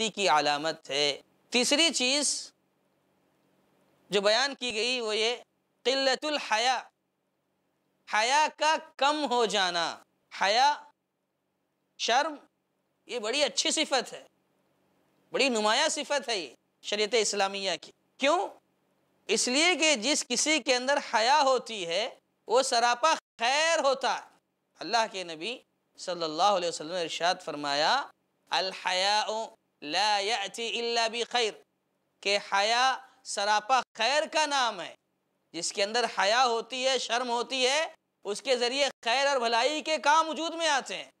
मुफ्ती की आलामत है तीसरी चीज़ जो बयान की गई वो ये किल्लतुल हया हया का कम हो जाना हया शर्म ये बड़ी अच्छी सिफत है बड़ी नुमाया सिफत है ये शरीत इस्लामिया की क्यों इसलिए कि जिस किसी के अंदर हया होती है वो सरापा खैर होता है अल्लाह के नबी सल्लल्लाहु अलैहि वसल्लम ने इरशाद फरमाया हया लाती भी खैर के हया सरापा खैर का नाम है जिसके अंदर हया होती है शर्म होती है उसके ज़रिए खैर और भलाई के काम वजूद में आते हैं